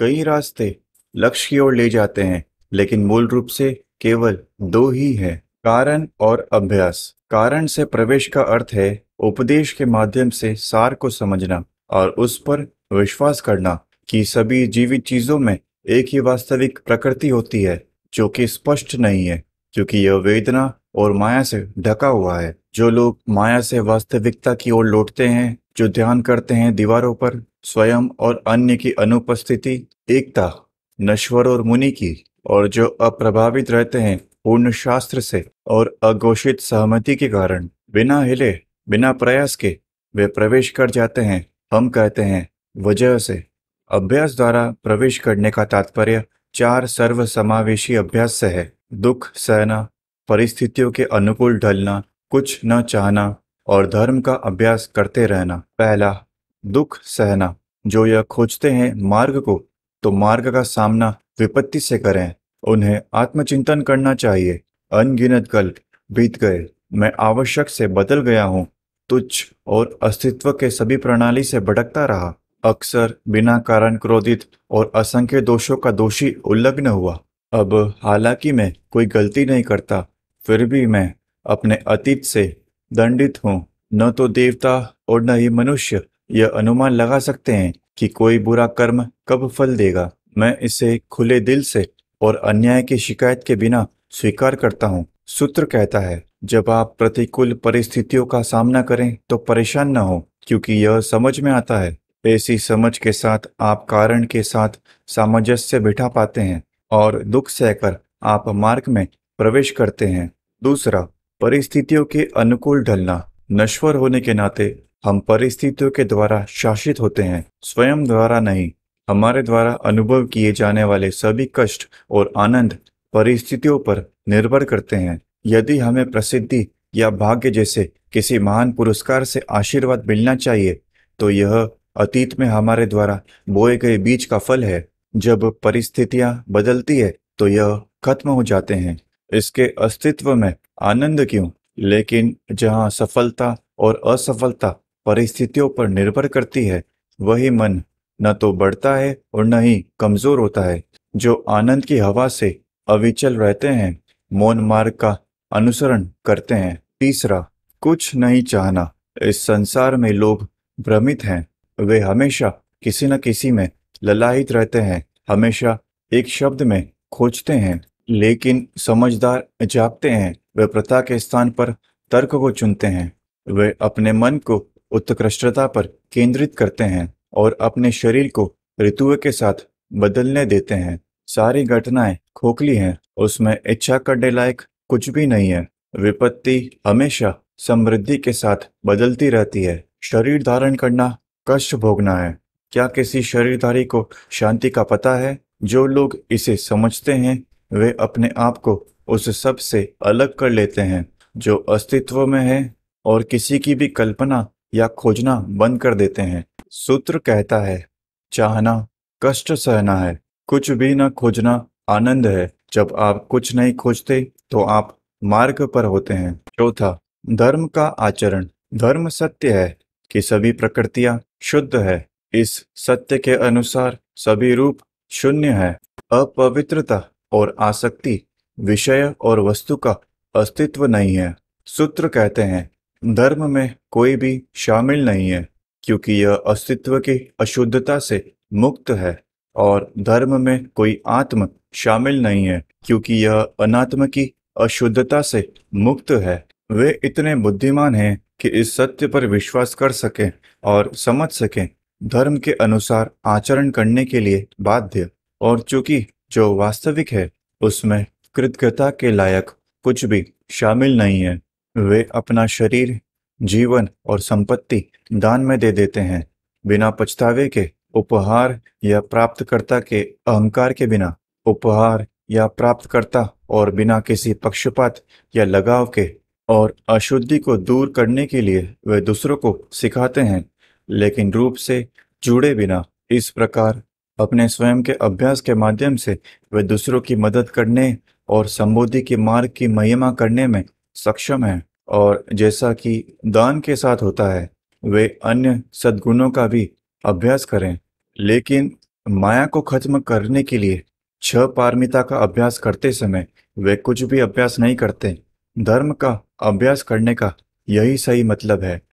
कई रास्ते लक्ष्य की ओर ले जाते हैं लेकिन मूल रूप से केवल दो ही हैं कारण और अभ्यास कारण से प्रवेश का अर्थ है उपदेश के माध्यम से सार को समझना और उस पर विश्वास करना कि सभी जीवित चीजों में एक ही वास्तविक प्रकृति होती है जो कि स्पष्ट नहीं है क्योंकि यह वेदना और माया से ढका हुआ है जो लोग माया से वास्तविकता की ओर लौटते हैं जो ध्यान करते हैं दीवारों पर स्वयं और अन्य की अनुपस्थिति एकता नश्वर और मुनि की और जो अप्रभावित रहते हैं पूर्ण शास्त्र से और अघोषित सहमति के कारण बिना हिले बिना प्रयास के वे प्रवेश कर जाते हैं हम कहते हैं वजह से अभ्यास द्वारा प्रवेश करने का तात्पर्य चार सर्वसमावेशी अभ्यास से है दुख सहना परिस्थितियों के अनुकूल ढलना कुछ न चाहना और धर्म का अभ्यास करते रहना पहला दुख सहना जो यह खोजते हैं मार्ग को तो मार्ग का सामना विपत्ति से करें उन्हें आत्मचिंतन करना चाहिए अनगिनत कल बीत गए मैं आवश्यक से बदल गया हूँ तुच्छ और अस्तित्व के सभी प्रणाली से भटकता रहा अक्सर बिना कारण क्रोधित और असंख्य दोषों का दोषी उल्लग्न हुआ अब हालांकि मैं कोई गलती नहीं करता फिर भी मैं अपने अतीत से दंडित हूँ न तो देवता और न ही मनुष्य यह अनुमान लगा सकते हैं कि कोई बुरा कर्म कब फल देगा मैं इसे खुले दिल से और अन्याय की शिकायत के बिना स्वीकार करता हूँ सूत्र कहता है जब आप प्रतिकूल परिस्थितियों का सामना करें तो परेशान न हो क्योंकि यह समझ में आता है ऐसी समझ के साथ आप कारण के साथ सामंजस्य बिठा पाते हैं और दुख सहकर आप मार्ग में प्रवेश करते हैं दूसरा परिस्थितियों के अनुकूल ढलना नश्वर होने के नाते हम परिस्थितियों के द्वारा शासित होते हैं स्वयं द्वारा नहीं हमारे द्वारा अनुभव किए जाने वाले सभी कष्ट और आनंद परिस्थितियों पर निर्भर करते हैं यदि हमें प्रसिद्धि या भाग्य जैसे किसी महान पुरस्कार से आशीर्वाद मिलना चाहिए तो यह अतीत में हमारे द्वारा बोए गए बीज का फल है जब परिस्थितियां बदलती है तो यह खत्म हो जाते हैं इसके अस्तित्व में आनंद क्यों लेकिन जहाँ सफलता और असफलता परिस्थितियों पर निर्भर करती है वही मन न तो बढ़ता है और न ही कमजोर होता है जो आनंद की हवा से अविचल रहते हैं मौन मार्ग का अनुसरण करते हैं तीसरा कुछ नहीं चाहना इस संसार में लोग भ्रमित हैं वे हमेशा किसी न किसी में ललाहित रहते हैं हमेशा एक शब्द में खोजते हैं लेकिन समझदार जागते हैं वे प्रथा के स्थान पर तर्क को चुनते हैं वे अपने मन को उत्कृष्टता पर केंद्रित करते हैं और अपने शरीर को ऋतु के साथ बदलने देते हैं सारी घटनाएं खोखली हैं उसमें इच्छा करने लायक कुछ भी नहीं है विपत्ति हमेशा समृद्धि के साथ बदलती रहती है शरीर धारण करना कष्ट भोगना है क्या किसी शरीरधारी को शांति का पता है जो लोग इसे समझते हैं वे अपने आप को उस सब से अलग कर लेते हैं जो अस्तित्व में है और किसी की भी कल्पना या खोजना बंद कर देते हैं सूत्र कहता है चाहना कष्ट सहना है कुछ भी न खोजना आनंद है जब आप कुछ नहीं खोजते तो आप मार्ग पर होते हैं चौथा धर्म का आचरण धर्म सत्य है कि सभी प्रकृतियां शुद्ध है इस सत्य के अनुसार सभी रूप शून्य है अपवित्रता और आसक्ति विषय और वस्तु का अस्तित्व नहीं है सूत्र कहते हैं धर्म में कोई भी शामिल नहीं है क्योंकि यह अस्तित्व की अशुद्धता से मुक्त है और धर्म में कोई आत्म शामिल नहीं है क्योंकि यह अनात्म की अशुद्धता से मुक्त है वे इतने बुद्धिमान हैं कि इस सत्य पर विश्वास कर सकें और समझ सकें धर्म के अनुसार आचरण करने के लिए बाध्य और चूंकि जो वास्तविक है उसमें कृतज्ञता के लायक कुछ भी शामिल नहीं है वे अपना शरीर जीवन और संपत्ति दान में दे देते हैं बिना पछतावे के उपहार या प्राप्तकर्ता के अहंकार के बिना उपहार या प्राप्तकर्ता और बिना किसी पक्षपात या लगाव के और अशुद्धि को दूर करने के लिए वे दूसरों को सिखाते हैं लेकिन रूप से जुड़े बिना इस प्रकार अपने स्वयं के अभ्यास के माध्यम से वे दूसरों की मदद करने और संबोधि के मार्ग की महिमा करने में सक्षम है और जैसा कि दान के साथ होता है वे अन्य सद्गुणों का भी अभ्यास करें लेकिन माया को खत्म करने के लिए छह पारमिता का अभ्यास करते समय वे कुछ भी अभ्यास नहीं करते धर्म का अभ्यास करने का यही सही मतलब है